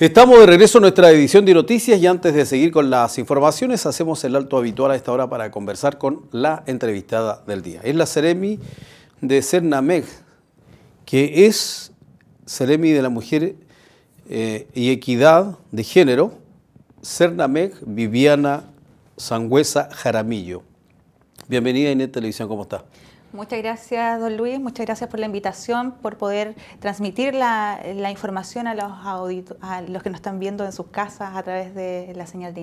Estamos de regreso a nuestra edición de noticias y antes de seguir con las informaciones hacemos el alto habitual a esta hora para conversar con la entrevistada del día. Es la Ceremi de Cernameg, que es Ceremi de la Mujer eh, y Equidad de Género, Cernameg Viviana Sangüesa Jaramillo. Bienvenida a Inet Televisión, ¿cómo está? Muchas gracias, don Luis. Muchas gracias por la invitación, por poder transmitir la, información a los, a los que nos están viendo en sus casas a través de la señal de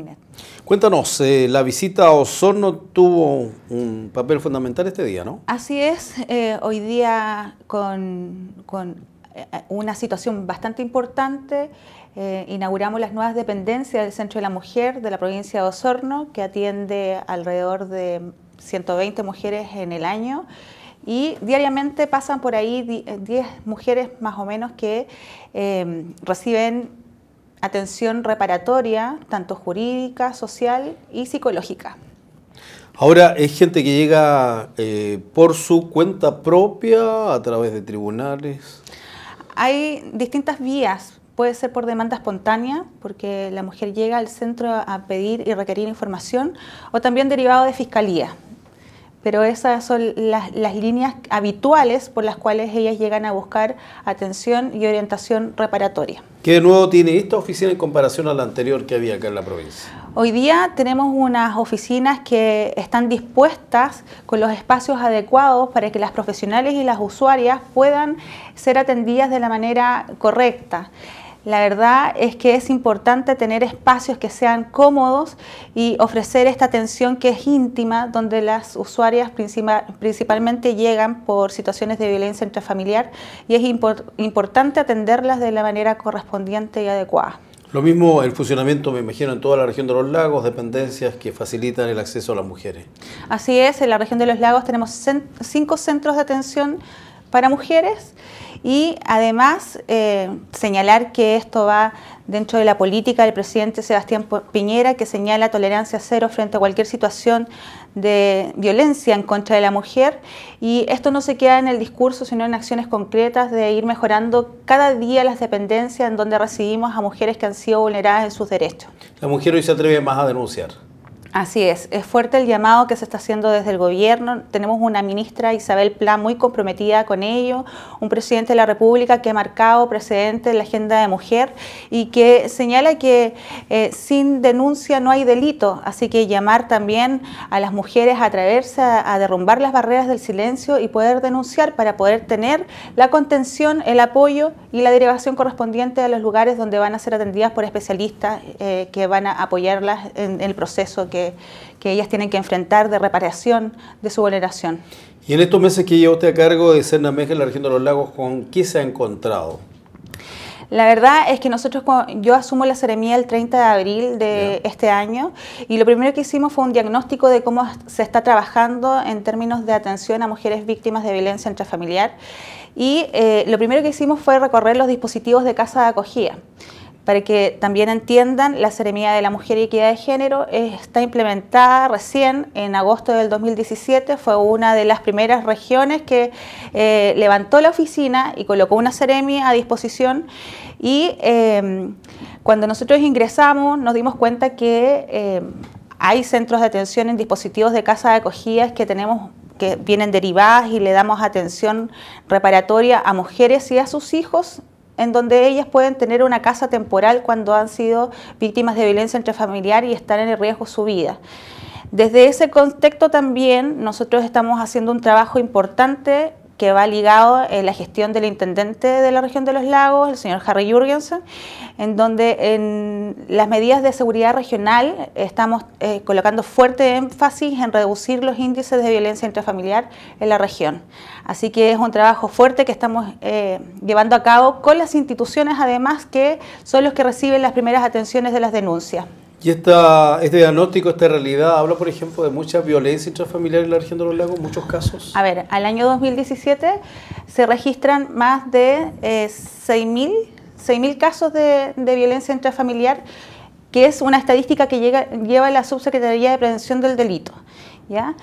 Cuéntanos, eh, la visita a Osorno tuvo un papel fundamental este día, ¿no? Así es. Eh, hoy día, con, eh, una situación bastante importante, inauguramos las nuevas dependencias del Centro de la Mujer de la provincia de Osorno, que atiende alrededor de 120 mujeres en el año y diariamente pasan por ahí 10 eh, mujeres más o menos que em, reciben atención reparatoria, tanto jurídica, social y psicológica. Ahora es gente que llega eh, por su cuenta propia a través de tribunales. Hay distintas vías. Puede ser por demanda espontánea, porque la mujer llega al centro a pedir y requerir información, o también derivado de fiscalía pero esas son las, líneas habituales por las cuales ellas llegan a buscar atención y orientación reparatoria. ¿Qué de nuevo tiene esta oficina en comparación a la anterior que había acá en la provincia? Hoy día tenemos unas oficinas que están dispuestas con los espacios adecuados para que las profesionales y las usuarias puedan ser atendidas de la manera correcta. La verdad es que es importante tener espacios que sean cómodos y ofrecer esta atención que es íntima, donde las usuarias principalmente llegan por situaciones de violencia intrafamiliar y es importante atenderlas de la manera correspondiente y adecuada. Lo mismo el funcionamiento, me imagino, en toda la región de los lagos, dependencias que facilitan el acceso a las mujeres. Así es, en la región de los lagos tenemos cinco centros de atención para mujeres y además eh, señalar que esto va dentro de la política del presidente Sebastián Piñera que señala tolerancia cero frente a cualquier situación de violencia en contra de la mujer y esto no se queda en el discurso sino en acciones concretas de ir mejorando cada día las dependencias en donde recibimos a mujeres que han sido vulneradas en sus derechos. La mujer hoy se atreve más a denunciar. Así es, es fuerte el llamado que se está haciendo desde el gobierno. Tenemos una ministra Isabel Plan muy comprometida con ello, un presidente de la República que ha marcado precedente en la agenda de mujer y que señala que eh, sin denuncia no hay delito. Así que llamar también a las mujeres a atreverse a, derrumbar las barreras del silencio y poder denunciar para poder tener la contención, el apoyo y la derivación correspondiente a los lugares donde van a ser atendidas por especialistas eh, que van a apoyarlas en el proceso que que, ellas tienen que enfrentar de reparación de su vulneración. Y en estos meses que lleva usted a cargo de Cernameja en la región de los lagos, ¿con qué se ha encontrado? La verdad es que nosotros, yo asumo la seremía el 30 de abril de este año y lo primero que hicimos fue un diagnóstico de cómo se está trabajando en términos de atención a mujeres víctimas de violencia intrafamiliar y eh, lo primero que hicimos fue recorrer los dispositivos de casa de acogida para que también entiendan, la ceremía de la Mujer y Equidad de Género está implementada recién en agosto del 2017, fue una de las primeras regiones que eh, levantó la oficina y colocó una ceremia a disposición y em, cuando nosotros ingresamos nos dimos cuenta que em, hay centros de atención en dispositivos de casa de acogidas que tenemos que vienen derivadas y le damos atención reparatoria a mujeres y a sus hijos en donde ellas pueden tener una casa temporal cuando han sido víctimas de violencia intrafamiliar y están en riesgo su vida. Desde ese contexto también nosotros estamos haciendo un trabajo importante que va ligado a eh, la gestión del intendente de la región de los lagos, el señor Harry Jurgensen, en donde en las medidas de seguridad regional estamos eh, colocando fuerte énfasis en reducir los índices de violencia intrafamiliar en la región. Así que es un trabajo fuerte que estamos eh, llevando a cabo con las instituciones, además, que son los que reciben las primeras atenciones de las denuncias. Y esta, este diagnóstico, esta realidad, habla, por ejemplo, de mucha violencia intrafamiliar en la región de los lagos, muchos casos. A ver, al año 2017 se registran más de eh, 6.000 casos de, violencia intrafamiliar, que es una estadística que llega, lleva la Subsecretaría de Prevención del Delito. ¿ya?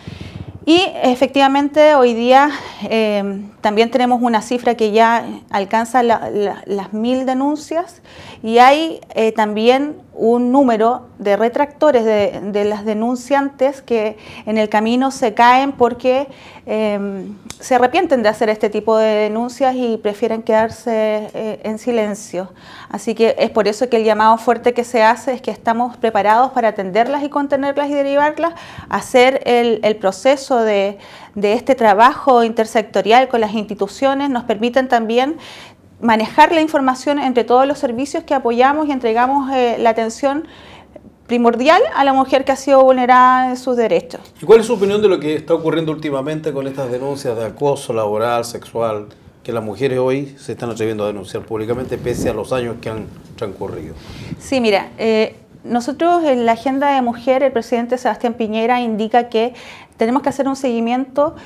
Y efectivamente hoy día eh, también tenemos una cifra que ya alcanza las mil denuncias y hay eh, también un número de retractores de, las denunciantes que en el camino se caen porque em, se arrepienten de hacer este tipo de denuncias y prefieren quedarse eh, en silencio. Así que es por eso que el llamado fuerte que se hace es que estamos preparados para atenderlas y contenerlas y derivarlas, hacer el, proceso de, de este trabajo intersectorial con las instituciones, nos permiten también manejar la información entre todos los servicios que apoyamos y entregamos eh, la atención primordial a la mujer que ha sido vulnerada en sus derechos. ¿Y cuál es su opinión de lo que está ocurriendo últimamente con estas denuncias de acoso laboral, sexual, que las mujeres hoy se están atreviendo a denunciar públicamente pese a los años que han transcurrido? Sí, mira, eh, nosotros en la agenda de mujer, el presidente Sebastián Piñera indica que tenemos que hacer un seguimiento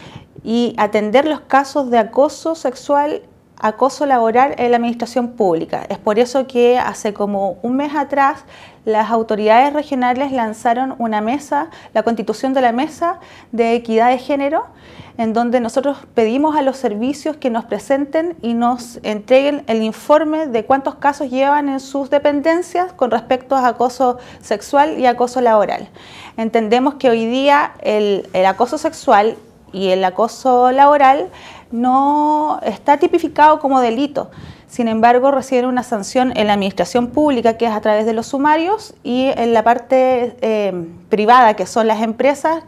y atender los casos de acoso sexual acoso laboral en la administración pública. Es por eso que hace como un mes atrás las autoridades regionales lanzaron una mesa, la constitución de la mesa de equidad de género, en donde nosotros pedimos a los servicios que nos presenten y nos entreguen el informe de cuántos casos llevan en sus dependencias con respecto a acoso sexual y acoso laboral. Entendemos que hoy día el, acoso sexual y el acoso laboral no está tipificado como delito. Sin embargo, recibe una sanción en la administración pública, que es a través de los sumarios, y en la parte eh, privada, que son las empresas,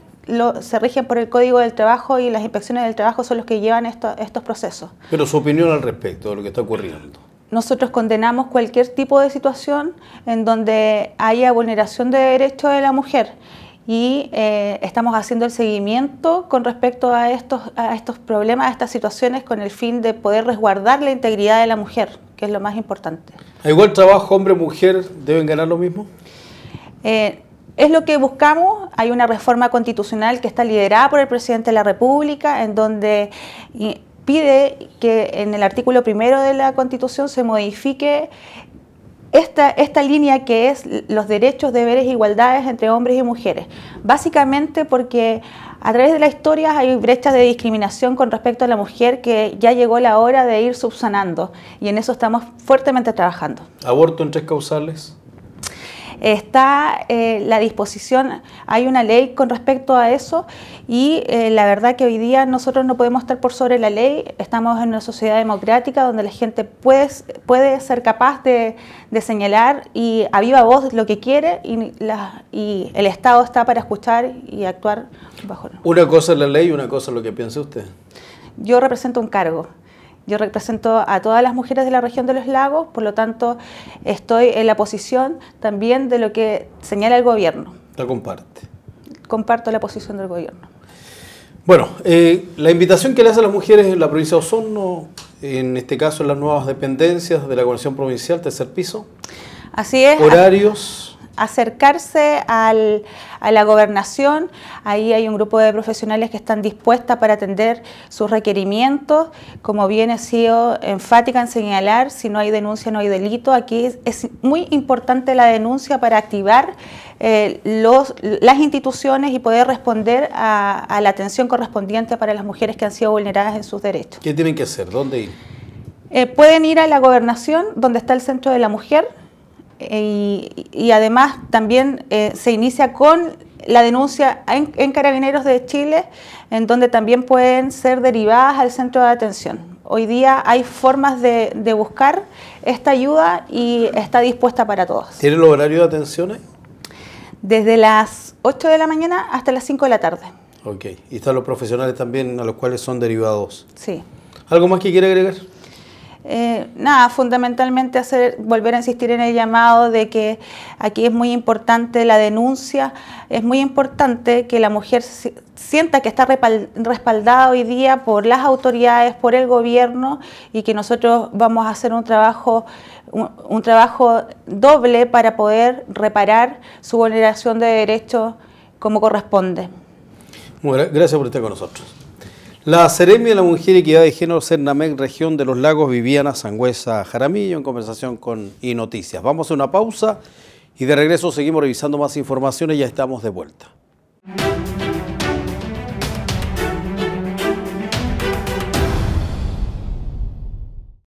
se rigen por el Código del Trabajo y las inspecciones del trabajo son los que llevan estos procesos. Pero su opinión al respecto de lo que está ocurriendo. Nosotros condenamos cualquier tipo de situación en donde haya vulneración de derechos de la mujer y eh, estamos haciendo el seguimiento con respecto a estos, a estos problemas, a estas situaciones, con el fin de poder resguardar la integridad de la mujer, que es lo más importante. ¿A igual trabajo hombre-mujer deben ganar lo mismo? Eh, es lo que buscamos. Hay una reforma constitucional que está liderada por el presidente de la República, en donde pide que en el artículo primero de la Constitución se modifique esta, esta línea que es los derechos, deberes e igualdades entre hombres y mujeres. Básicamente porque a través de la historia hay brechas de discriminación con respecto a la mujer que ya llegó la hora de ir subsanando y en eso estamos fuertemente trabajando. ¿Aborto en tres causales? Está eh, la disposición, hay una ley con respecto a eso y eh, la verdad que hoy día nosotros no podemos estar por sobre la ley, estamos en una sociedad democrática donde la gente puede, puede ser capaz de, señalar y a viva voz lo que quiere y, el Estado está para escuchar y actuar bajo. Una cosa es la ley y una cosa es lo que piensa usted. Yo represento un cargo. Yo represento a todas las mujeres de la región de los lagos, por lo tanto estoy en la posición también de lo que señala el gobierno. La comparte. Comparto la posición del gobierno. Bueno, eh, la invitación que le hacen a las mujeres en la provincia de Osorno, en este caso en las nuevas dependencias de la Comisión Provincial, tercer piso. Así es. Horarios acercarse a la gobernación. Ahí hay un grupo de profesionales que están dispuestas para atender sus requerimientos. Como bien ha sido enfática en señalar, si no hay denuncia no hay delito. Aquí es, muy importante la denuncia para activar eh, las instituciones y poder responder a, la atención correspondiente para las mujeres que han sido vulneradas en sus derechos. ¿Qué tienen que hacer? ¿Dónde ir? Eh, pueden ir a la gobernación, donde está el Centro de la Mujer, y, además también eh, se inicia con la denuncia en, Carabineros de Chile, en donde también pueden ser derivadas al centro de atención. Hoy día hay formas de, buscar esta ayuda y está dispuesta para todos. ¿Tiene el horario de atenciones? Desde las 8 de la mañana hasta las 5 de la tarde. Ok, y están los profesionales también a los cuales son derivados. Sí. ¿Algo más que quiere agregar? Eh, nada, fundamentalmente hacer, volver a insistir en el llamado de que aquí es muy importante la denuncia, es muy importante que la mujer sienta que está respaldada hoy día por las autoridades, por el gobierno y que nosotros vamos a hacer un trabajo, un, trabajo doble para poder reparar su vulneración de derechos como corresponde. Bueno, gracias por estar con nosotros. La Ceremia de la Mujer y Equidad de Género Cernamec, región de los lagos Viviana, Sangüesa, Jaramillo, en conversación con y Vamos a una pausa y de regreso seguimos revisando más informaciones, ya estamos de vuelta.